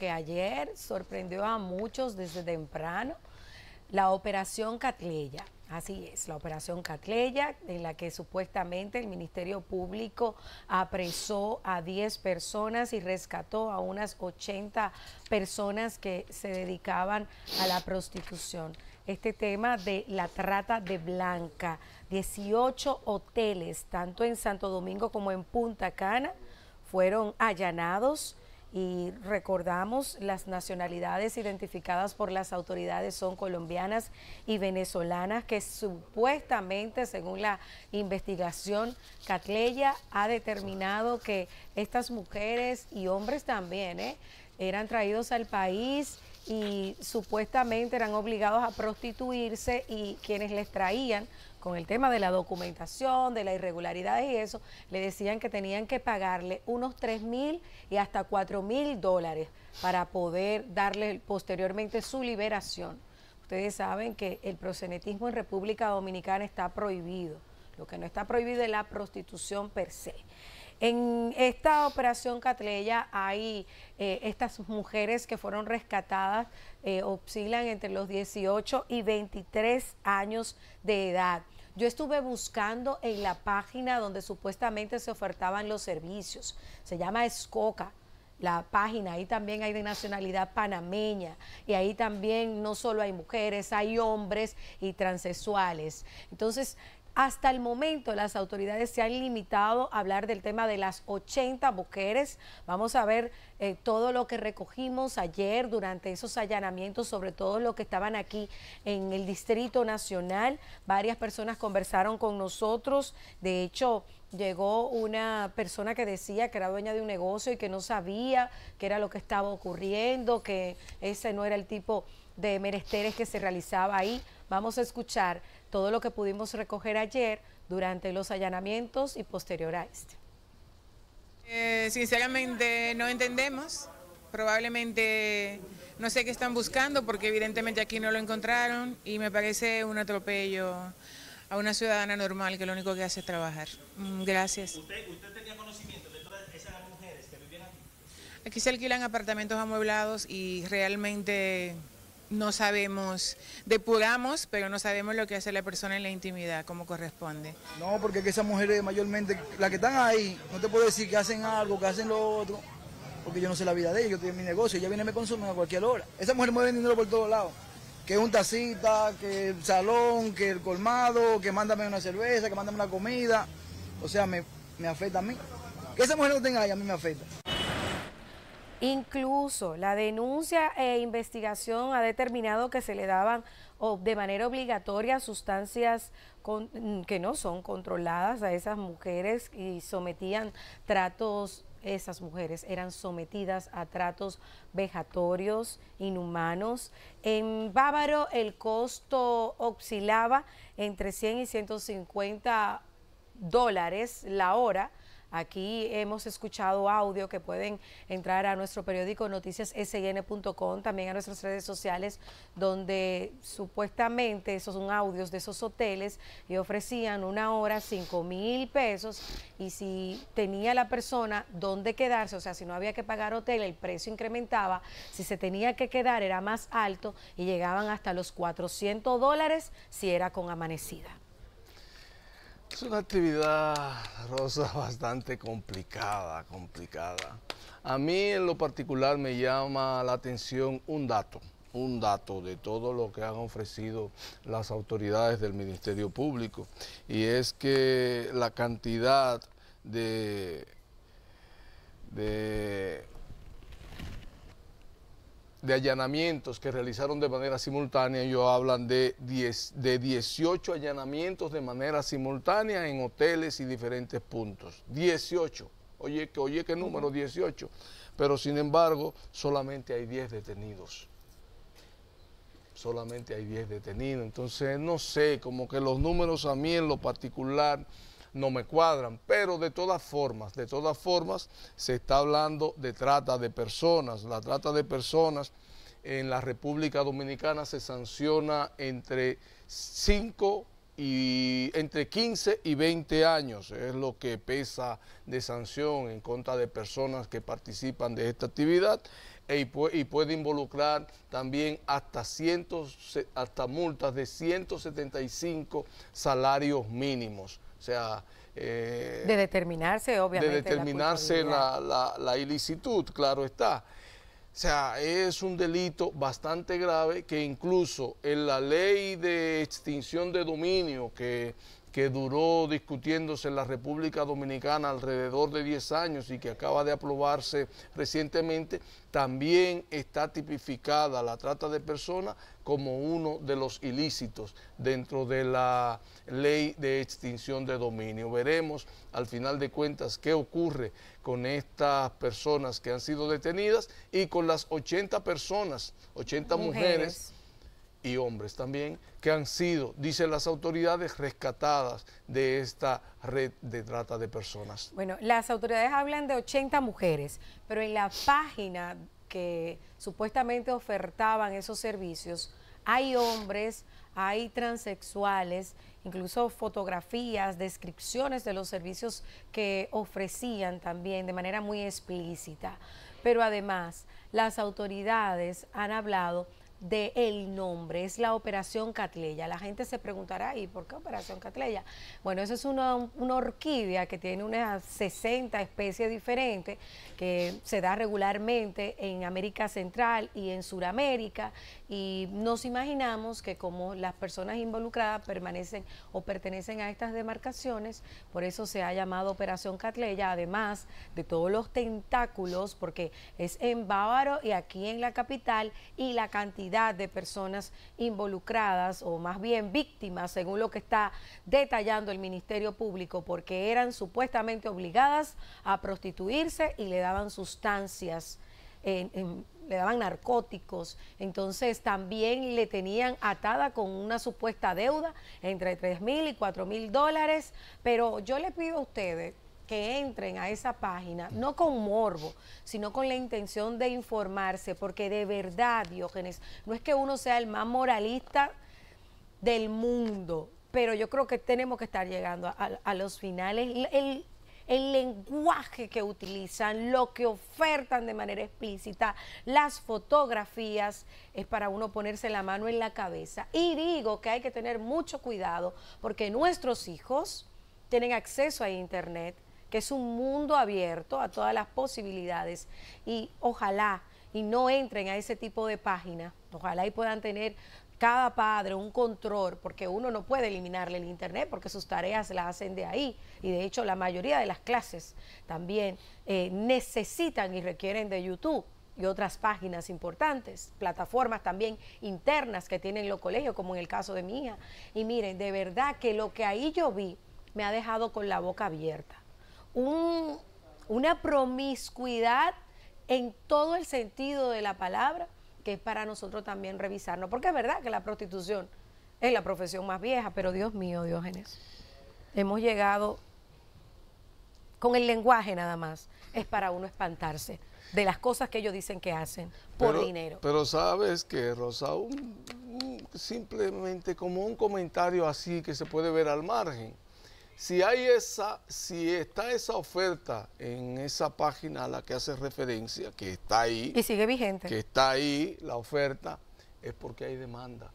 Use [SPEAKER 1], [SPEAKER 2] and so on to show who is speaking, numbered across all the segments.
[SPEAKER 1] que ayer sorprendió a muchos desde temprano, la operación Catleya. Así es, la operación Catleya, en la que supuestamente el Ministerio Público apresó a 10 personas y rescató a unas 80 personas que se dedicaban a la prostitución. Este tema de la trata de blanca, 18 hoteles, tanto en Santo Domingo como en Punta Cana, fueron allanados y recordamos las nacionalidades identificadas por las autoridades son colombianas y venezolanas que supuestamente, según la investigación, Catleya ha determinado que estas mujeres y hombres también ¿eh? eran traídos al país y supuestamente eran obligados a prostituirse y quienes les traían con el tema de la documentación, de la irregularidad y eso, le decían que tenían que pagarle unos 3 mil y hasta 4 mil dólares para poder darle posteriormente su liberación. Ustedes saben que el prosenetismo en República Dominicana está prohibido. Lo que no está prohibido es la prostitución per se. En esta operación Catleya hay eh, estas mujeres que fueron rescatadas, eh, oscilan entre los 18 y 23 años de edad. Yo estuve buscando en la página donde supuestamente se ofertaban los servicios. Se llama Escoca la página, ahí también hay de nacionalidad panameña y ahí también no solo hay mujeres, hay hombres y transexuales. Entonces, hasta el momento las autoridades se han limitado a hablar del tema de las 80 mujeres. Vamos a ver eh, todo lo que recogimos ayer durante esos allanamientos, sobre todo lo que estaban aquí en el Distrito Nacional. Varias personas conversaron con nosotros. De hecho, llegó una persona que decía que era dueña de un negocio y que no sabía qué era lo que estaba ocurriendo, que ese no era el tipo de menesteres que se realizaba ahí. Vamos a escuchar todo lo que pudimos recoger ayer durante los allanamientos y posterior a este. Eh, sinceramente no entendemos, probablemente no sé qué están buscando porque evidentemente aquí no lo encontraron y me parece un atropello a una ciudadana normal que lo único que hace es trabajar. Mm, gracias.
[SPEAKER 2] ¿Usted, tenía conocimiento de todas esas mujeres que vivían aquí?
[SPEAKER 1] Aquí se alquilan apartamentos amueblados y realmente no sabemos, depuramos, pero no sabemos lo que hace la persona en la intimidad, como corresponde.
[SPEAKER 2] No, porque esas mujeres mayormente, las que están ahí, no te puedo decir que hacen algo, que hacen lo otro, porque yo no sé la vida de ellos yo tengo mi negocio, ella viene y me consumen a cualquier hora. Esas mujeres mueven dinero por todos lados que un tacita, que el salón, que el colmado, que mándame una cerveza, que mándame una comida. O sea, me, me afecta a mí. Que esa mujer no tenga ahí, a mí me afecta.
[SPEAKER 1] Incluso la denuncia e investigación ha determinado que se le daban o de manera obligatoria sustancias que no son controladas a esas mujeres y sometían tratos esas mujeres eran sometidas a tratos vejatorios, inhumanos. En Bávaro el costo oscilaba entre 100 y 150 dólares la hora Aquí hemos escuchado audio que pueden entrar a nuestro periódico noticiassn.com, también a nuestras redes sociales, donde supuestamente esos son audios de esos hoteles y ofrecían una hora 5 mil pesos y si tenía la persona dónde quedarse, o sea, si no había que pagar hotel, el precio incrementaba, si se tenía que quedar era más alto y llegaban hasta los 400 dólares si era con amanecida.
[SPEAKER 2] Es una actividad, Rosa, bastante complicada, complicada. A mí en lo particular me llama la atención un dato, un dato de todo lo que han ofrecido las autoridades del Ministerio Público, y es que la cantidad de, de de allanamientos que realizaron de manera simultánea, ellos hablan de, 10, de 18 allanamientos de manera simultánea en hoteles y diferentes puntos. 18. Oye, que, oye, qué número, 18. Pero sin embargo, solamente hay 10 detenidos. Solamente hay 10 detenidos. Entonces, no sé, como que los números a mí en lo particular no me cuadran, pero de todas formas, de todas formas se está hablando de trata de personas, la trata de personas en la República Dominicana se sanciona entre 5 y entre 15 y 20 años es lo que pesa de sanción en contra de personas que participan de esta actividad e, y puede involucrar también hasta, cientos, hasta multas de 175 salarios mínimos. O sea... Eh, de
[SPEAKER 1] determinarse, obviamente. De determinarse la,
[SPEAKER 2] la, la, ilicitud, claro está. O sea, es un delito bastante grave que incluso en la ley de extinción de dominio que que duró discutiéndose en la República Dominicana alrededor de 10 años y que acaba de aprobarse recientemente, también está tipificada la trata de personas como uno de los ilícitos dentro de la ley de extinción de dominio. Veremos al final de cuentas qué ocurre con estas personas que han sido detenidas y con las 80 personas, 80 mujeres, mujeres y hombres también que han sido, dicen las autoridades, rescatadas de esta red de trata de personas.
[SPEAKER 1] Bueno, las autoridades hablan de 80 mujeres, pero en la página que supuestamente ofertaban esos servicios hay hombres, hay transexuales, incluso fotografías, descripciones de los servicios que ofrecían también de manera muy explícita. Pero además, las autoridades han hablado de el nombre, es la Operación Catleya. La gente se preguntará, ¿y por qué Operación Catleya? Bueno, eso es una, una orquídea que tiene unas 60 especies diferentes que se da regularmente en América Central y en Sudamérica y nos imaginamos que como las personas involucradas permanecen o pertenecen a estas demarcaciones, por eso se ha llamado Operación Catleya, además de todos los tentáculos, porque es en Bávaro y aquí en la capital y la cantidad de personas involucradas o más bien víctimas, según lo que está detallando el Ministerio Público, porque eran supuestamente obligadas a prostituirse y le daban sustancias. le daban narcóticos, entonces también le tenían atada con una supuesta deuda entre 3 mil y 4 mil dólares, pero yo le pido a ustedes, que entren a esa página, no con morbo, sino con la intención de informarse, porque de verdad, Diógenes, no es que uno sea el más moralista del mundo, pero yo creo que tenemos que estar llegando a, los finales. El, el lenguaje que utilizan, lo que ofertan de manera explícita, las fotografías, es para uno ponerse la mano en la cabeza. Y digo que hay que tener mucho cuidado porque nuestros hijos tienen acceso a Internet, que es un mundo abierto a todas las posibilidades y ojalá y no entren a ese tipo de páginas, ojalá y puedan tener cada padre un control, porque uno no puede eliminarle el Internet, porque sus tareas las hacen de ahí. Y de hecho la mayoría de las clases también eh, necesitan y requieren de YouTube y otras páginas importantes, plataformas también internas que tienen los colegios, como en el caso de mi hija. Y miren, de verdad que lo que ahí yo vi me ha dejado con la boca abierta una promiscuidad en todo el sentido de la palabra, que es para nosotros también revisarnos, porque es verdad que la prostitución es la profesión más vieja, pero Dios mío, Diógenes, hemos llegado con el lenguaje nada más, es para uno espantarse de las cosas que ellos dicen que hacen por dinero.
[SPEAKER 2] Pero sabes que, Rosa, simplemente como un comentario así que se puede ver al margen si hay esa, si está esa oferta en esa página a la que hace referencia, que está ahí. Y sigue vigente. Que está ahí la oferta, es porque hay demanda.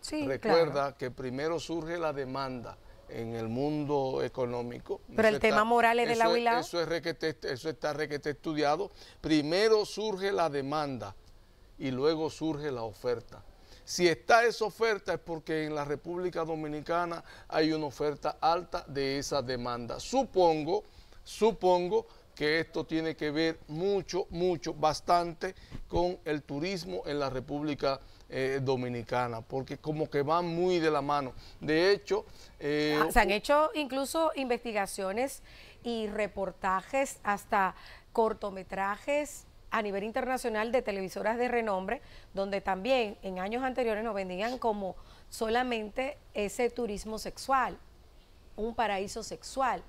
[SPEAKER 1] Sí, Recuerda
[SPEAKER 2] que primero surge la demanda en el mundo económico. Pero el tema moral es de la Eso, eso está estudiado. Primero surge la demanda y luego surge la oferta. Si está esa oferta es porque en la República Dominicana hay una oferta alta de esa demanda. Supongo, supongo que esto tiene que ver mucho, mucho, bastante con el turismo en la República eh, Dominicana, porque como que van muy de la mano. De hecho... Eh, ah, se han
[SPEAKER 1] hecho incluso investigaciones y reportajes, hasta cortometrajes a nivel internacional de televisoras de renombre, donde también en años anteriores nos vendían como solamente ese turismo sexual, un paraíso sexual.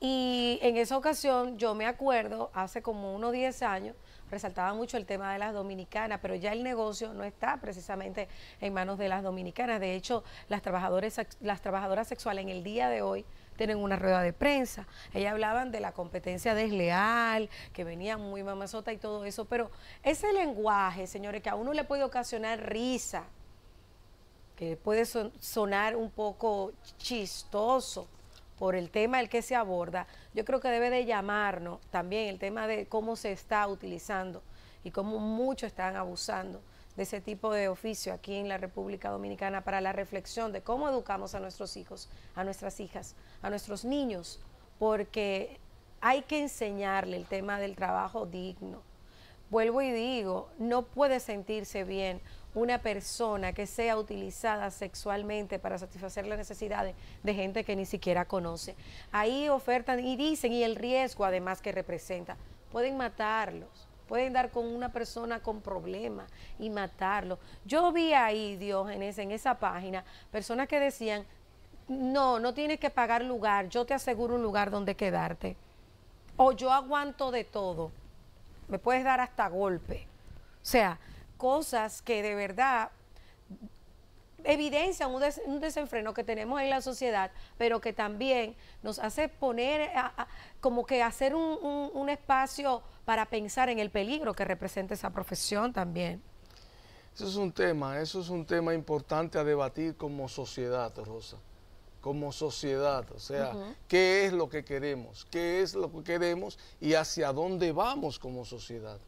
[SPEAKER 1] Y en esa ocasión yo me acuerdo, hace como unos 10 años, resaltaba mucho el tema de las dominicanas, pero ya el negocio no está precisamente en manos de las dominicanas. De hecho, las, las trabajadoras sexuales en el día de hoy tienen una rueda de prensa. Ellas hablaban de la competencia desleal, que venían muy mamazota y todo eso, pero ese lenguaje, señores, que a uno le puede ocasionar risa, que puede sonar un poco chistoso por el tema el que se aborda, yo creo que debe de llamarnos también el tema de cómo se está utilizando y cómo muchos están abusando de ese tipo de oficio aquí en la República Dominicana para la reflexión de cómo educamos a nuestros hijos, a nuestras hijas, a nuestros niños, porque hay que enseñarle el tema del trabajo digno. Vuelvo y digo, no puede sentirse bien una persona que sea utilizada sexualmente para satisfacer las necesidades de gente que ni siquiera conoce. Ahí ofertan y dicen, y el riesgo además que representa, pueden matarlos pueden dar con una persona con problemas y matarlo. Yo vi ahí, Diógenes, en esa página, personas que decían, no, no tienes que pagar lugar, yo te aseguro un lugar donde quedarte. O yo aguanto de todo, me puedes dar hasta golpe. O sea, cosas que de verdad Evidencia un, desenfreno que tenemos en la sociedad, pero que también nos hace poner, como que hacer un, espacio para pensar en el peligro que representa esa profesión también.
[SPEAKER 2] Eso es un tema, eso es un tema importante a debatir como sociedad, Rosa, como sociedad, o sea, qué es lo que queremos, qué es lo que queremos y hacia dónde vamos como sociedad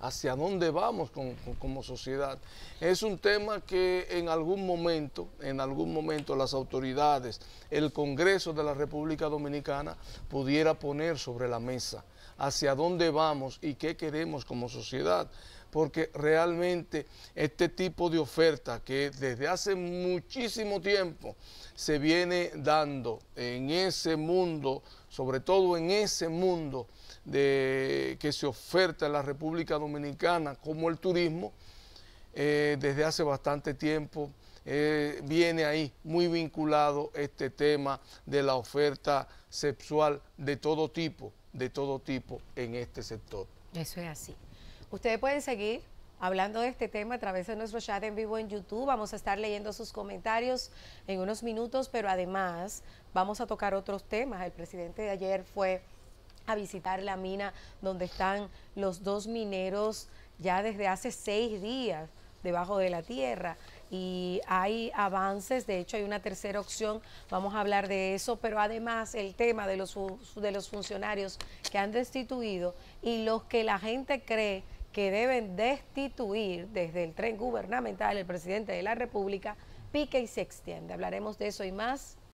[SPEAKER 2] hacia dónde vamos como sociedad. Es un tema que en algún momento, en algún momento las autoridades, el Congreso de la República Dominicana pudiera poner sobre la mesa hacia dónde vamos y qué queremos como sociedad porque realmente este tipo de oferta que desde hace muchísimo tiempo se viene dando en ese mundo, sobre todo en ese mundo de, que se oferta en la República Dominicana como el turismo, eh, desde hace bastante tiempo eh, viene ahí muy vinculado este tema de la oferta sexual de todo tipo, de todo tipo en este sector.
[SPEAKER 1] Eso es así. Ustedes pueden seguir hablando de este tema a través de nuestro chat en vivo en YouTube. Vamos a estar leyendo sus comentarios en unos minutos, pero además vamos a tocar otros temas. El presidente de ayer fue a visitar la mina donde están los dos mineros ya desde hace seis días debajo de la tierra y hay avances, de hecho hay una tercera opción, vamos a hablar de eso, pero además el tema de los, de los funcionarios que han destituido y los que la gente cree que deben destituir desde el tren gubernamental el presidente de la República, pique y se extiende. Hablaremos de eso y más